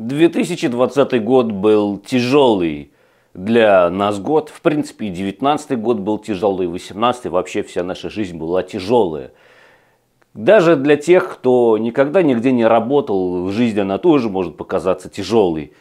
2020 год был тяжелый для нас год. В принципе, и 19 год был тяжелый, и 18 вообще вся наша жизнь была тяжелая. Даже для тех, кто никогда нигде не работал, жизнь она тоже может показаться тяжелой.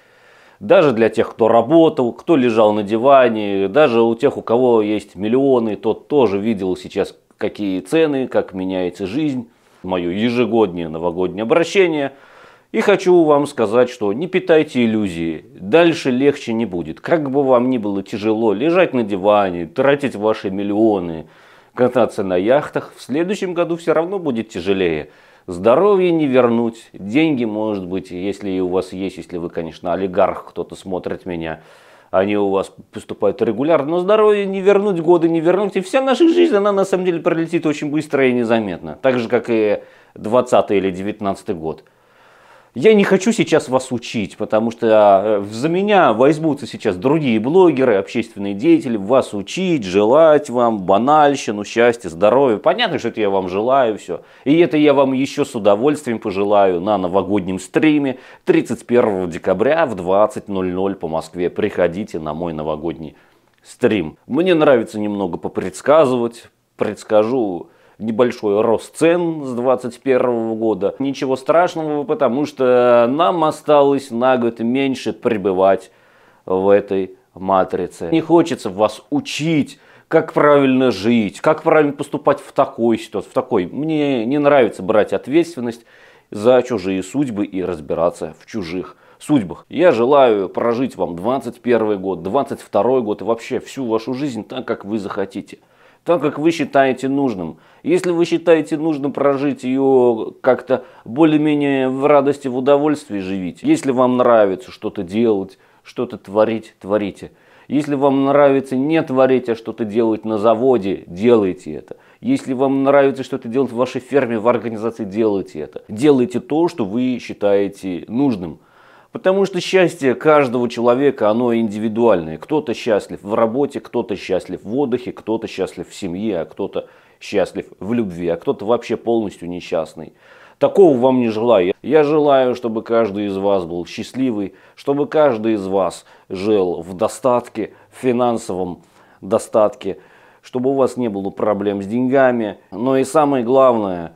Даже для тех, кто работал, кто лежал на диване, даже у тех, у кого есть миллионы, тот тоже видел сейчас, какие цены, как меняется жизнь. Мое ежегодное новогоднее обращение – и хочу вам сказать, что не питайте иллюзии, дальше легче не будет. Как бы вам ни было тяжело лежать на диване, тратить ваши миллионы, кататься на яхтах, в следующем году все равно будет тяжелее. Здоровье не вернуть, деньги, может быть, если и у вас есть, если вы, конечно, олигарх, кто-то смотрит меня, они у вас поступают регулярно, но здоровье не вернуть, годы не вернуть. И вся наша жизнь, она на самом деле пролетит очень быстро и незаметно. Так же, как и 20 или 19 год. Я не хочу сейчас вас учить, потому что а, э, за меня возьмутся сейчас другие блогеры, общественные деятели, вас учить, желать вам банальщину, счастья, здоровья. Понятно, что это я вам желаю все. И это я вам еще с удовольствием пожелаю на новогоднем стриме 31 декабря в 20.00 по Москве. Приходите на мой новогодний стрим. Мне нравится немного попредсказывать. Предскажу небольшой рост цен с 2021 года. Ничего страшного, потому что нам осталось на год меньше пребывать в этой матрице. Не хочется вас учить как правильно жить, как правильно поступать в такой ситуации, в такой. Мне не нравится брать ответственность за чужие судьбы и разбираться в чужих судьбах. Я желаю прожить вам 21 год, 22 год и вообще всю вашу жизнь так, как вы захотите так, как вы считаете нужным. Если вы считаете нужным прожить ее как-то более-менее в радости, в удовольствии, живите. Если вам нравится что-то делать, что-то творить, творите. Если вам нравится не творить, а что-то делать на заводе, делайте это. Если вам нравится что-то делать в вашей ферме, в организации, делайте это. Делайте то, что вы считаете нужным. Потому что счастье каждого человека, оно индивидуальное. Кто-то счастлив в работе, кто-то счастлив в отдыхе, кто-то счастлив в семье, а кто-то счастлив в любви, а кто-то вообще полностью несчастный. Такого вам не желаю. Я желаю, чтобы каждый из вас был счастливый, чтобы каждый из вас жил в достатке, в финансовом достатке, чтобы у вас не было проблем с деньгами. Но и самое главное,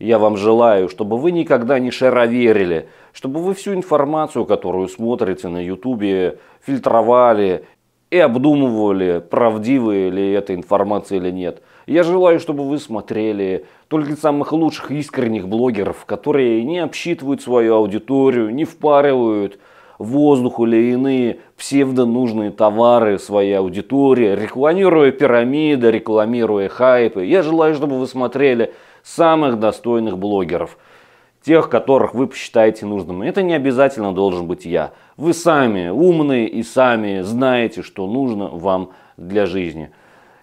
я вам желаю, чтобы вы никогда не шароверили, чтобы вы всю информацию, которую смотрите на ютубе, фильтровали и обдумывали, правдивая ли эта информация или нет. Я желаю, чтобы вы смотрели только самых лучших искренних блогеров, которые не обсчитывают свою аудиторию, не впаривают воздух или иные псевдонужные товары своей аудитории, рекламируя пирамиды, рекламируя хайпы. Я желаю, чтобы вы смотрели самых достойных блогеров – тех, которых вы посчитаете нужным. Это не обязательно должен быть я. Вы сами умные и сами знаете, что нужно вам для жизни.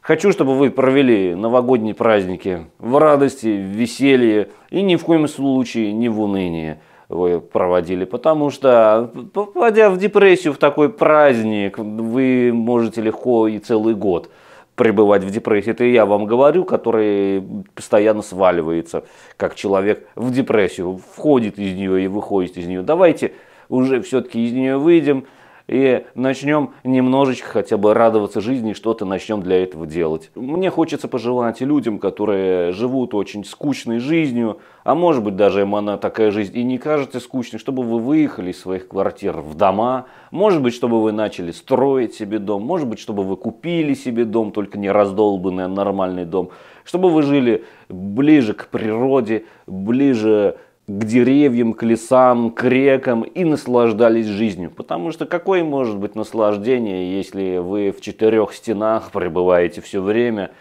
Хочу, чтобы вы провели новогодние праздники в радости, в веселье и ни в коем случае не в унынии вы проводили, потому что попадя в депрессию в такой праздник, вы можете легко и целый год пребывать в депрессии. Это я вам говорю, который постоянно сваливается, как человек в депрессию, входит из нее и выходит из нее. Давайте уже все-таки из нее выйдем, и начнем немножечко хотя бы радоваться жизни и что-то начнем для этого делать. Мне хочется пожелать людям, которые живут очень скучной жизнью, а может быть даже им она такая жизнь и не кажется скучной, чтобы вы выехали из своих квартир в дома, может быть, чтобы вы начали строить себе дом, может быть, чтобы вы купили себе дом, только не раздолбанный, а нормальный дом, чтобы вы жили ближе к природе, ближе к деревьям, к лесам, к рекам и наслаждались жизнью. Потому что какое может быть наслаждение, если вы в четырех стенах пребываете все время?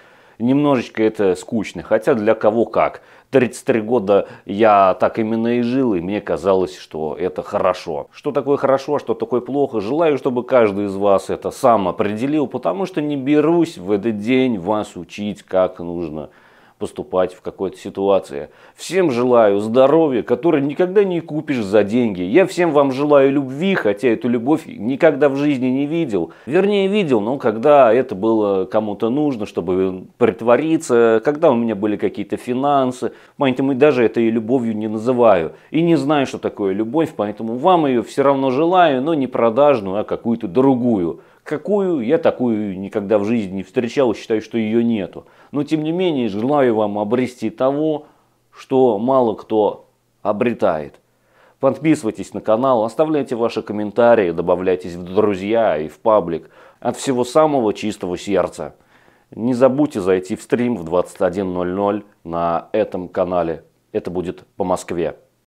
Немножечко это скучно, хотя для кого как. 33 года я так именно и жил, и мне казалось, что это хорошо. Что такое хорошо, а что такое плохо, желаю, чтобы каждый из вас это сам определил, потому что не берусь в этот день вас учить, как нужно поступать в какой-то ситуации. Всем желаю здоровья, которое никогда не купишь за деньги. Я всем вам желаю любви, хотя эту любовь никогда в жизни не видел. Вернее, видел, но когда это было кому-то нужно, чтобы притвориться, когда у меня были какие-то финансы. Поэтому даже это и любовью не называю. И не знаю, что такое любовь, поэтому вам ее все равно желаю, но не продажную, а какую-то другую. Какую, я такую никогда в жизни не встречал, считаю, что ее нету. Но тем не менее, желаю вам обрести того, что мало кто обретает. Подписывайтесь на канал, оставляйте ваши комментарии, добавляйтесь в друзья и в паблик. От всего самого чистого сердца. Не забудьте зайти в стрим в 21.00 на этом канале. Это будет по Москве.